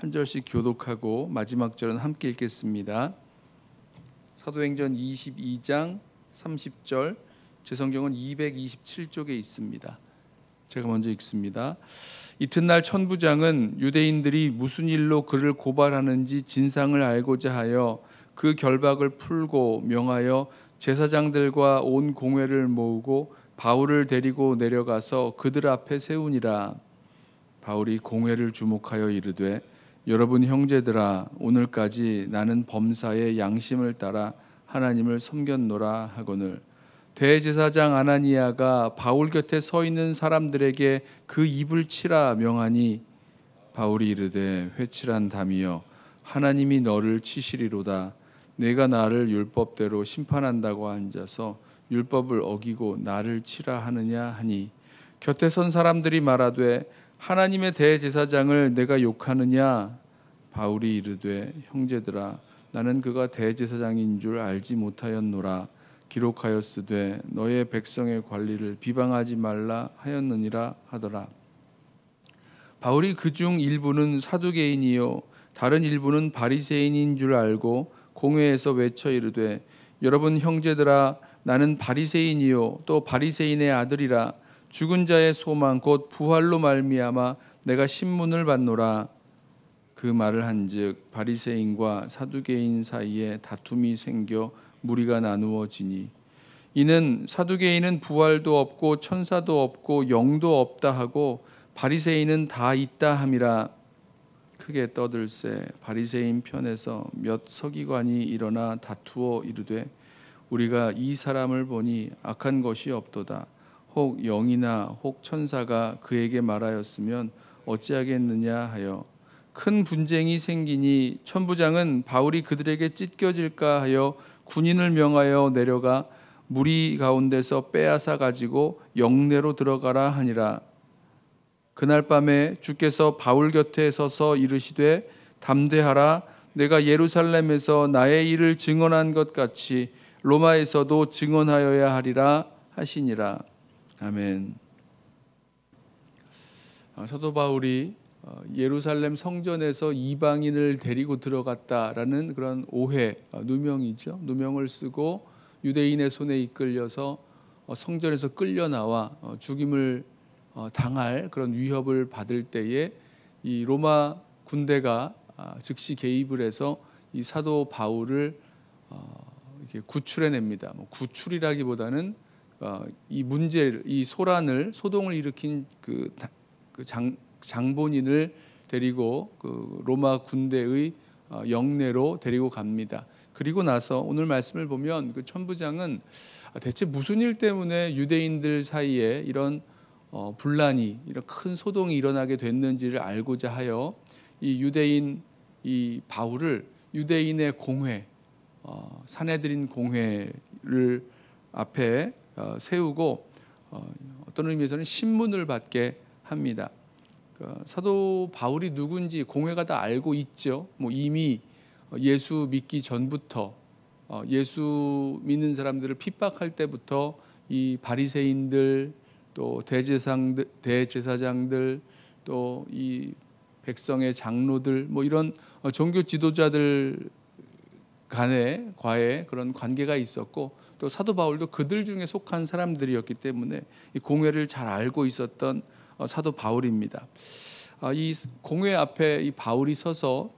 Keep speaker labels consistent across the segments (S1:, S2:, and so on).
S1: 한 절씩 교독하고 마지막 절은 함께 읽겠습니다. 사도행전 22장 30절 제 성경은 227쪽에 있습니다. 제가 먼저 읽습니다. 이튿날 천부장은 유대인들이 무슨 일로 그를 고발하는지 진상을 알고자 하여 그 결박을 풀고 명하여 제사장들과 온 공회를 모으고 바울을 데리고 내려가서 그들 앞에 세우니라. 바울이 공회를 주목하여 이르되 여러분 형제들아 오늘까지 나는 범사의 양심을 따라 하나님을 섬겼노라 하거늘 대제사장 아나니아가 바울 곁에 서 있는 사람들에게 그 입을 치라 명하니 바울이 이르되 회칠한 담이여 하나님이 너를 치시리로다 내가 나를 율법대로 심판한다고 앉아서 율법을 어기고 나를 치라 하느냐 하니 곁에 선 사람들이 말하되 하나님의 대제사장을 내가 욕하느냐 바울이 이르되 형제들아 나는 그가 대제사장인 줄 알지 못하였노라 기록하였으되 너의 백성의 관리를 비방하지 말라 하였느니라 하더라 바울이 그 중 일부는 사두개인이요 다른 일부는 바리새인인 줄 알고 공회에서 외쳐 이르되 여러분 형제들아 나는 바리새인이요 또 바리새인의 아들이라 죽은 자의 소망 곧 부활로 말미암아 내가 신문을 받노라 그 말을 한즉 바리새인과 사두개인 사이에 다툼이 생겨 무리가 나누어지니 이는 사두개인은 부활도 없고 천사도 없고 영도 없다 하고 바리새인은 다 있다 함이라 크게 떠들세 바리새인 편에서 몇 서기관이 일어나 다투어 이르되 우리가 이 사람을 보니 악한 것이 없도다 혹 영이나 혹 천사가 그에게 말하였으면 어찌하겠느냐 하여 큰 분쟁이 생기니 천부장은 바울이 그들에게 찢겨질까 하여 군인을 명하여 내려가 무리 가운데서 빼앗아 가지고 영내로 들어가라 하니라 그날 밤에 주께서 바울 곁에 서서 이르시되 담대하라 내가 예루살렘에서 나의 일을 증언한 것 같이 로마에서도 증언하여야 하리라 하시니라 아멘. 아, 사도 바울이 어, 예루살렘 성전에서 이방인을 데리고 들어갔다라는 그런 오해 어, 누명이죠. 누명을 쓰고 유대인의 손에 이끌려서 어, 성전에서 끌려 나와 죽임을 당할 그런 위협을 받을 때에 이 로마 군대가 아, 즉시 개입을 해서 이 사도 바울을 구출해냅니다. 뭐 구출이라기보다는 어, 이 문제를 이 소란을 소동을 일으킨 그, 그 장, 장본인을 데리고 그 로마 군대의 어, 영내로 데리고 갑니다. 그리고 나서 오늘 말씀을 보면 그 천부장은 대체 무슨 일 때문에 유대인들 사이에 이런 어, 분란이 이런 큰 소동이 일어나게 됐는지를 알고자 하여 이 유대인 이 바울을 유대인의 공회 어, 사내들인 공회를 앞에 어, 세우고 어, 어떤 의미에서는 신문을 받게 합니다. 그 사도 바울이 누군지 공회가 다 알고 있죠. 뭐 이미 어, 예수 믿기 전부터 예수 믿는 사람들을 핍박할 때부터 이 바리새인들 또 대제상들 대제사장들 또 이 백성의 장로들 뭐 이런 종교 지도자들 간에 과에 그런 관계가 있었고 또 사도 바울도 그들 중에 속한 사람들이었기 때문에 이 공회를 잘 알고 있었던 어, 사도 바울입니다. 아, 이 공회 앞에 이 바울이 서서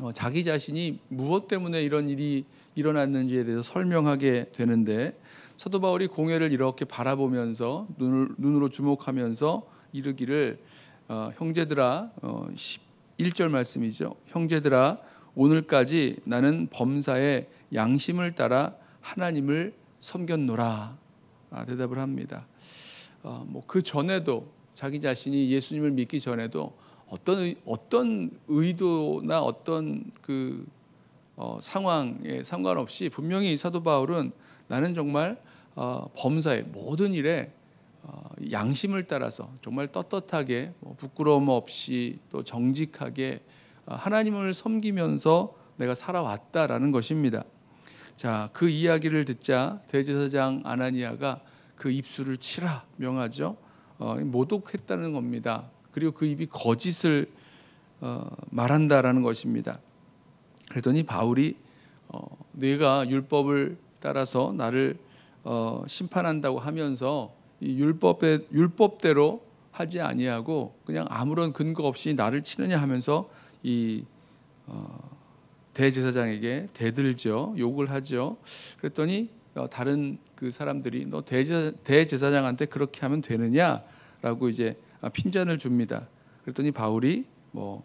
S1: 어, 자기 자신이 무엇 때문에 이런 일이 일어났는지에 대해서 설명하게 되는데 사도 바울이 공회를 이렇게 바라보면서 눈을, 으로 주목하면서 이르기를 어, 형제들아 어, 11절 말씀이죠. 형제들아 오늘까지 나는 범사의 양심을 따라 하나님을 섬겼노라 아, 대답을 합니다. 어, 뭐그 전에도 자기 자신이 예수님을 믿기 전에도 어떤 의, 어떤 의도나 어떤 그 어, 상황에 상관없이 분명히 사도 바울은 나는 정말 어, 범사의 모든 일에 어, 양심을 따라서 정말 떳떳하게 뭐 부끄러움 없이 또 정직하게 어, 하나님을 섬기면서 내가 살아왔다라는 것입니다. 자, 그 이야기를 듣자 대제사장 아나니아가 그 입술을 치라 명하죠. 어, 모독했다는 겁니다. 그리고 그 입이 거짓을 어, 말한다라는 것입니다. 그랬더니 바울이 어, 네가 율법을 따라서 나를 어, 심판한다고 하면서 율법에 율법대로 하지 아니하고 그냥 아무런 근거 없이 나를 치느냐 하면서 이 어, 대제사장에게 대들죠. 욕을 하죠. 그랬더니 어, 다른 그 사람들이 너 대제사, 대제사장한테 그렇게 하면 되느냐라고 이제 아, 핀잔을 줍니다. 그랬더니 바울이 뭐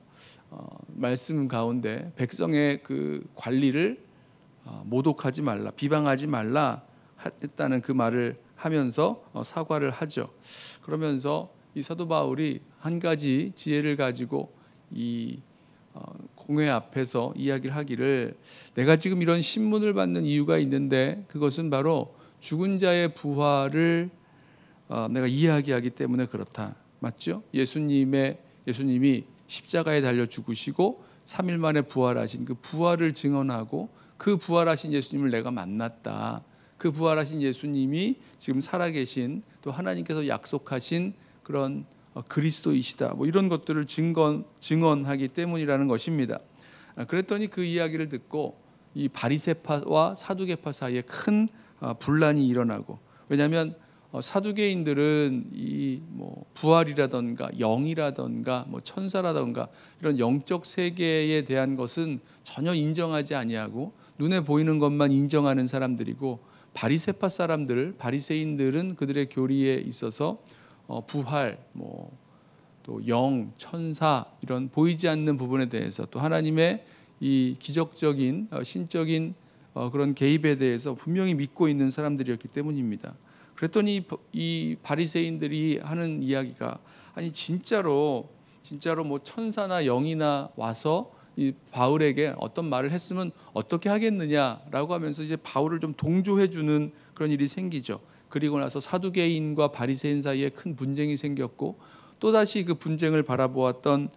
S1: 어, 말씀 가운데 백성의 그 관리를 어, 모독하지 말라, 비방하지 말라 했다는 그 말을 하면서 어, 사과를 하죠. 그러면서 이 사도 바울이 한 가지 지혜를 가지고 이 어, 공회 앞에서 이야기를 하기를 내가 지금 이런 신문을 받는 이유가 있는데 그것은 바로 죽은 자의 부활을 어, 내가 이야기하기 때문에 그렇다. 맞죠? 예수님의 예수님이 십자가에 달려 죽으시고 3일 만에 부활하신 그 부활을 증언하고 그 부활하신 예수님을 내가 만났다. 그 부활하신 예수님이 지금 살아계신 또 하나님께서 약속하신 그런 어, 그리스도이시다 뭐 이런 것들을 증건 증언하기 때문이라는 것입니다. 아, 그랬더니 그 이야기를 듣고 이 바리새파와 사두개파 사이에 큰 어, 분란이 일어나고 왜냐하면 어, 사두개인들은 이 뭐 부활이라던가 영이라던가 뭐 천사라던가 이런 영적 세계에 대한 것은 전혀 인정하지 아니하고 눈에 보이는 것만 인정하는 사람들이고 바리새파 사람들 바리새인들은 그들의 교리에 있어서 어, 부활, 뭐 또 영, 천사 이런 보이지 않는 부분에 대해서 또 하나님의 이 기적적인 어, 신적인 어, 그런 개입에 대해서 분명히 믿고 있는 사람들이었기 때문입니다. 그랬더니 이 바리새인들이 하는 이야기가 아니 진짜로 진짜로 뭐 천사나 영이나 와서 이 바울에게 어떤 말을 했으면 어떻게 하겠느냐라고 하면서 이제 바울을 좀 동조해 주는 그런 일이 생기죠. 그리고 나서 사두개인과 바리새인 사이에 큰 분쟁이 생겼고 또다시 그 분쟁을 바라보았던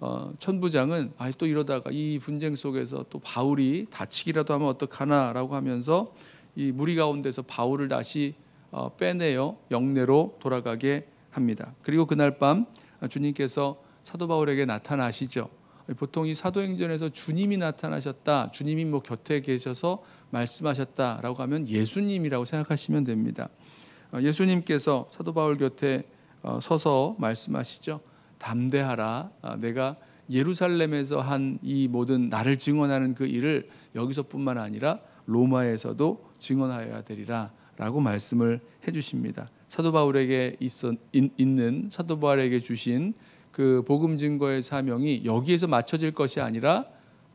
S1: 어, 천부장은 아, 또 이러다가 이 분쟁 속에서 또 바울이 다치기라도 하면 어떡하나라고 하면서 이 무리 가운데서 바울을 다시 어, 빼내어 영내로 돌아가게 합니다. 그리고 그날 밤 주님께서 사도 바울에게 나타나시죠. 보통 이 사도행전에서 주님이 나타나셨다, 주님이 뭐 곁에 계셔서 말씀하셨다라고 하면 예수님이라고 생각하시면 됩니다. 어, 예수님께서 사도 바울 곁에 어, 서서 말씀하시죠. 담대하라. 아, 내가 예루살렘에서 한 이 모든 나를 증언하는 그 일을 여기서뿐만 아니라 로마에서도 증언하여야 되리라라고 말씀을 해 주십니다. 사도 바울에게 있는 사도 바울에게 주신 그 복음 증거의 사명이 여기에서 맞춰질 것이 아니라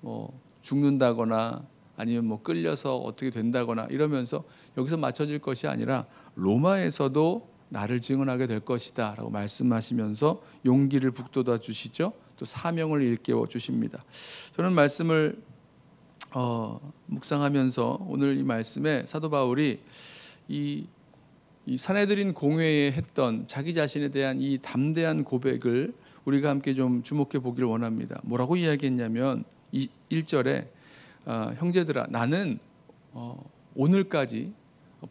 S1: 뭐 죽는다거나 아니면 뭐 끌려서 어떻게 된다거나 이러면서 여기서 맞춰질 것이 아니라 로마에서도 나를 증언하게 될 것이다라고 말씀하시면서 용기를 북돋아 주시죠. 또 사명을 일깨워 주십니다. 저는 말씀을 어, 묵상하면서 오늘 이 말씀에 사도 바울이 이, 이 사내들인 공회에 했던 자기 자신에 대한 이 담대한 고백을 우리가 함께 좀 주목해 보기를 원합니다. 뭐라고 이야기했냐면 1절에 어, 형제들아 나는 어, 오늘까지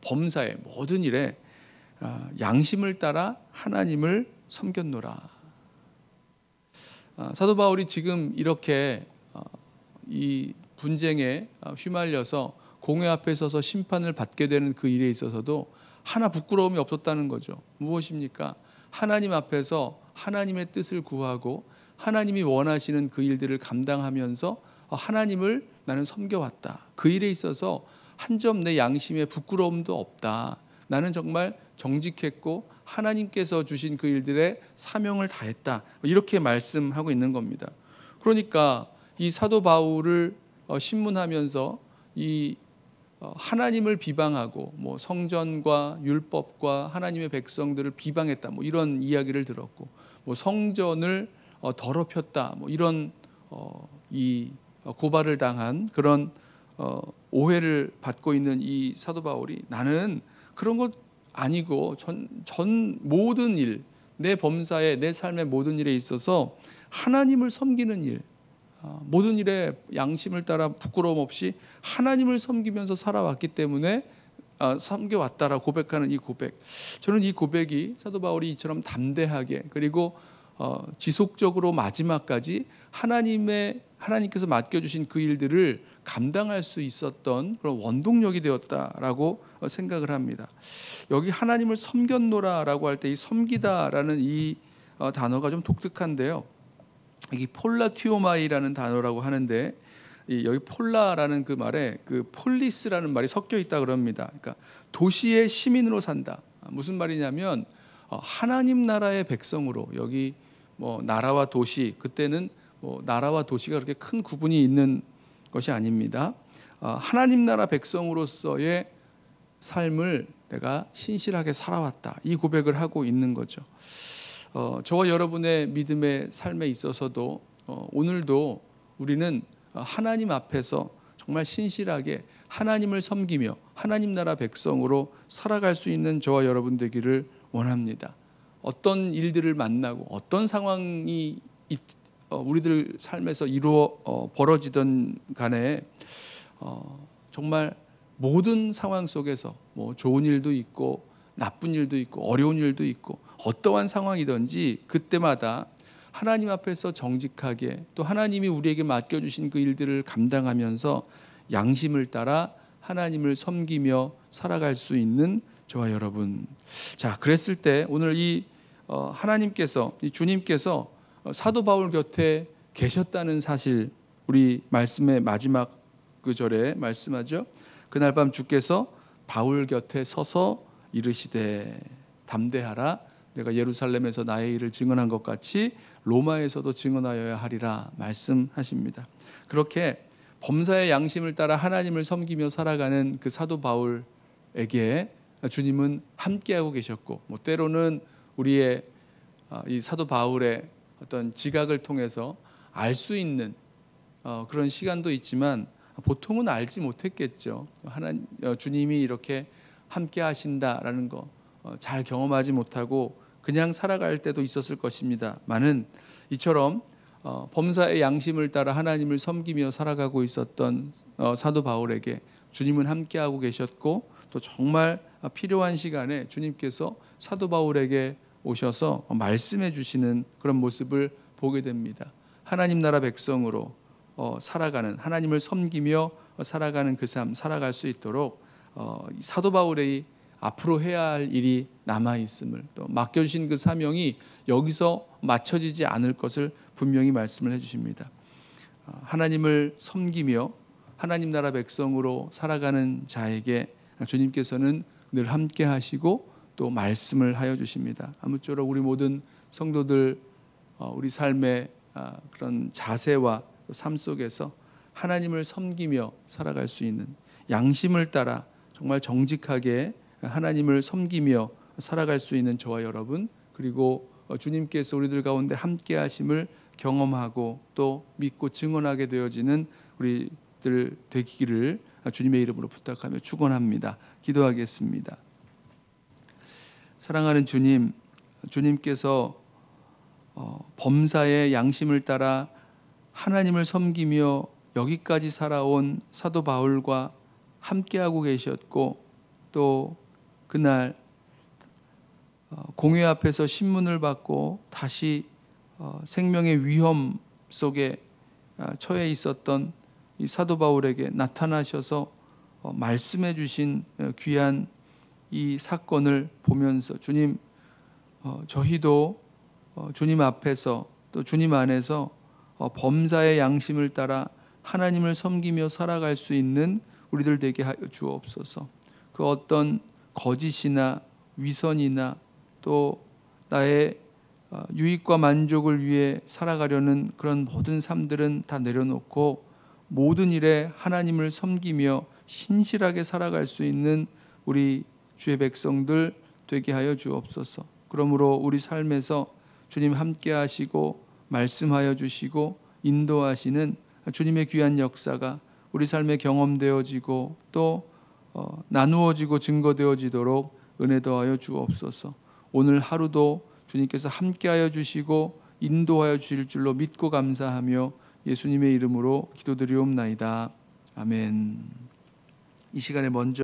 S1: 범사의 모든 일에 어, 양심을 따라 하나님을 섬겼노라. 어, 사도 바울이 지금 이렇게 어, 이 분쟁에 어, 휘말려서 공회 앞에 서서 심판을 받게 되는 그 일에 있어서도 하나 부끄러움이 없었다는 거죠. 무엇입니까? 하나님 앞에서 하나님의 뜻을 구하고 하나님이 원하시는 그 일들을 감당하면서 어, 하나님을 나는 섬겨왔다. 그 일에 있어서 한 점 내 양심에 부끄러움도 없다. 나는 정말 정직했고 하나님께서 주신 그 일들의 사명을 다했다. 뭐 이렇게 말씀하고 있는 겁니다. 그러니까 이 사도 바울을 어, 신문하면서 이 어, 하나님을 비방하고 뭐 성전과 율법과 하나님의 백성들을 비방했다 뭐 이런 이야기를 들었고 뭐 성전을 어, 더럽혔다 뭐 이런 어, 이 어, 고발을 당한 그런 어, 오해를 받고 있는 이 사도 바울이 나는 그런 것 아니고 전, 전 모든 일 내 범사에 내 삶의 모든 일에 있어서 하나님을 섬기는 일 어, 모든 일에 양심을 따라 부끄러움 없이 하나님을 섬기면서 살아왔기 때문에 어, 섬겨왔다라 고백하는 이 고백. 저는 이 고백이 사도 바울이 이처럼 담대하게 그리고 어, 지속적으로 마지막까지 하나님의 하나님께서 맡겨주신 그 일들을 감당할 수 있었던 그런 원동력이 되었다라고 생각을 합니다. 여기 하나님을 섬겼노라라고 할 때 이 섬기다라는 이 단어가 좀 독특한데요. 이 폴라티오마이라는 단어라고 하는데 여기 폴라라는 그 말에 그 폴리스라는 말이 섞여 있다 그럽니다. 그러니까 도시의 시민으로 산다. 무슨 말이냐면 어, 하나님 나라의 백성으로 여기 뭐 나라와 도시 그때는 뭐 나라와 도시가 그렇게 큰 구분이 있는 것이 아닙니다. 어, 하나님 나라 백성으로서의 삶을 내가 신실하게 살아왔다. 이 고백을 하고 있는 거죠. 어, 저와 여러분의 믿음의 삶에 있어서도 어, 오늘도 우리는 어, 하나님 앞에서 정말 신실하게 하나님을 섬기며 하나님 나라 백성으로 살아갈 수 있는 저와 여러분 되기를 원합니다. 어떤 일들을 만나고 어떤 상황이 있, 어, 우리들 삶에서 이루어 어, 벌어지던 간에 어, 정말 모든 상황 속에서 뭐 좋은 일도 있고 나쁜 일도 있고 어려운 일도 있고 어떠한 상황이든지 그때마다 하나님 앞에서 정직하게 또 하나님이 우리에게 맡겨주신 그 일들을 감당하면서 양심을 따라 하나님을 섬기며 살아갈 수 있는 저와 여러분. 자, 그랬을 때 오늘 이 어, 하나님께서, 이 주님께서 어, 사도 바울 곁에 계셨다는 사실, 우리 말씀의 마지막 그 절에 말씀하죠. 그날 밤 주께서 바울 곁에 서서 이르시되 담대하라 내가 예루살렘에서 나의 일을 증언한 것 같이 로마에서도 증언하여야 하리라 말씀하십니다. 그렇게 범사의 양심을 따라 하나님을 섬기며 살아가는 그 사도 바울에게 주님은 함께하고 계셨고 뭐 때로는 우리의 아, 이 사도 바울의 어떤 지각을 통해서 알 수 있는 어, 그런 시간도 있지만 보통은 알지 못했겠죠. 하나 어, 주님이 이렇게 함께 하신다라는 거. 어, 잘 경험하지 못하고 그냥 살아갈 때도 있었을 것입니다. 많은 이처럼 어, 범사의 양심을 따라 하나님을 섬기며 살아가고 있었던 어, 사도 바울에게 주님은 함께하고 계셨고 또 정말 필요한 시간에 주님께서 사도 바울에게 오셔서 말씀해 주시는 그런 모습을 보게 됩니다. 하나님 나라 백성으로 살아가는 하나님을 섬기며 살아가는 그 삶 살아갈 수 있도록 사도 바울의 앞으로 해야 할 일이 남아 있음을 또 맡겨 주신 그 사명이 여기서 맞춰지지 않을 것을 분명히 말씀을 해 주십니다. 어, 하나님을 섬기며 하나님 나라 백성으로 살아가는 자에게 주님께서는 늘 함께 하시고 또 말씀을 하여 주십니다. 아무쪼록 우리 모든 성도들 어, 우리 삶의 아, 그런 자세와 삶 속에서 하나님을 섬기며 살아갈 수 있는 양심을 따라 정말 정직하게 하나님을 섬기며 살아갈 수 있는 저와 여러분 그리고 어, 주님께서 우리들 가운데 함께 하심을 경험하고 또 믿고 증언하게 되어지는 우리들 되기를 주님의 이름으로 부탁하며 축원합니다. 기도하겠습니다. 사랑하는 주님, 주님께서 어, 범사의 양심을 따라 하나님을 섬기며 여기까지 살아온 사도 바울과 함께하고 계셨고 또 그날 어, 공회 앞에서 신문을 받고 다시 어, 생명의 위험 속에 어, 처해 있었던 사도 바울에게 나타나셔서 말씀해 주신 귀한 이 사건을 보면서 주님 저희도 주님 앞에서 또 주님 안에서 범사의 양심을 따라 하나님을 섬기며 살아갈 수 있는 우리들 되게 하여 주옵소서. 그 어떤 거짓이나 위선이나 또 나의 어, 유익과 만족을 위해 살아가려는 그런 모든 삶들은 다 내려놓고 모든 일에 하나님을 섬기며 신실하게 살아갈 수 있는 우리 주의 백성들 되게 하여 주옵소서. 그러므로 우리 삶에서 주님 함께 하시고 말씀하여 주시고 인도하시는 주님의 귀한 역사가 우리 삶에 경험되어지고 또 어, 나누어지고 증거되어지도록 은혜 도하여 주옵소서. 오늘 하루도 주님께서 함께하여 주시고 인도하여 주실 줄로 믿고 감사하며 예수님의 이름으로 기도드리옵나이다. 아멘. 이 시간에 먼저